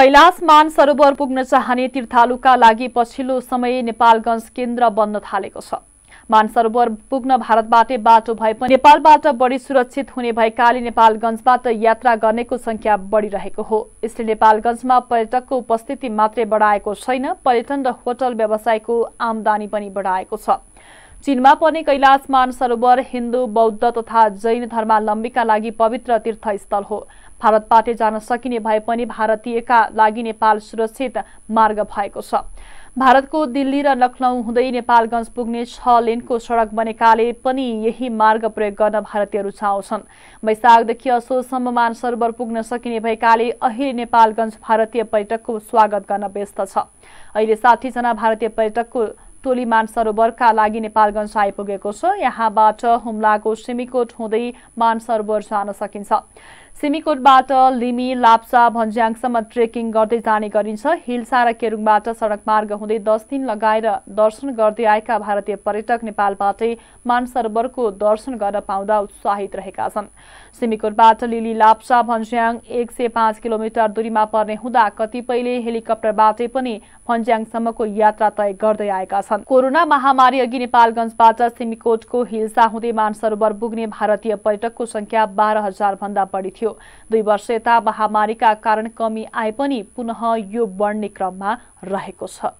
कैलाश मान सरोवर पुग्न चाहने तीर्थालुका लागि पछिल्लो समय नेपालगञ्ज केन्द्र बन्न थालेको छ मानसरोवर पुग्न भारतबाटै बाटो भए पनि नेपालबाट बढी सुरक्षित हुने भएकाले नेपालगञ्जबाट यात्रा गर्नेको संख्या बढिरहेको हो यसले नेपालगञ्जमा पर्यटकको उपस्थिति मात्रै बढाएको छैन पर्यटन र होटल व्यवसायको आमदानी पनि बढाएको छ चीनमा पनि कैलाश मानसरोवर हिन्दू बौद्ध तथा जैन धर्मावलम्बीका लागि पवित्र तीर्थस्थल हो भारतबाटै जान सकिने भए पनि भारतीयका लागि नेपाल सुरक्षित मार्ग भएको छ भारतको दिल्ली र लखनऊ हुँदै नेपालगञ्ज पुग्ने छ लेनको सडक बनेकाले पनि यही मार्ग प्रयोग गर्न भारतीय रुचाउँछन् वैशाखदेखि असोजसम्म मानसरोवर पुग्न सकिने भएकाले अहिले नेपालगञ्ज भारतीय पर्यटकको स्वागत गर्न व्यस्त छ अहिले साठीजना भारतीय पर्यटकको टोली मानसरोवरका लागि नेपालगञ्ज आइपुगेको छ यहाँबाट हुम्लाको सिमीकोट हुँदै मानसरोवर जान सकिन्छ सिमीकोटबाट लिमी लाप्चा भन्ज्याङसम्म ट्रेकिङ गर्दै जाने गरिन्छ हिल्सा र केरुङबाट सडक मार्ग हुँदै दस दिन लगाएर दर्शन गर्दै आएका भारतीय पर्यटक नेपालबाटै मानसरोवरको दर्शन गर्न पाउँदा उत्साहित रहेका छन् सिमीकोटबाट लिली लाप्चा भन्ज्याङ एक सय पाँच किलोमिटर दूरीमा पर्ने हुँदा कतिपयले हेलिकप्टरबाटै पनि भन्ज्याङसम्मको यात्रा तय गर्दै आएका छन् छन् कोरोना महामारी अघि नेपालगञ्जबाट सिमीकोटको हिल्सा हुँदै मानसरोवर पुग्ने भारतीय पर्यटकको संख्या बाह्र हजार भन्दा बढी थियो दुई वर्ष यता महामारीका कारण कमी आए पनि पुनः यो बढ्ने क्रममा रहेको छ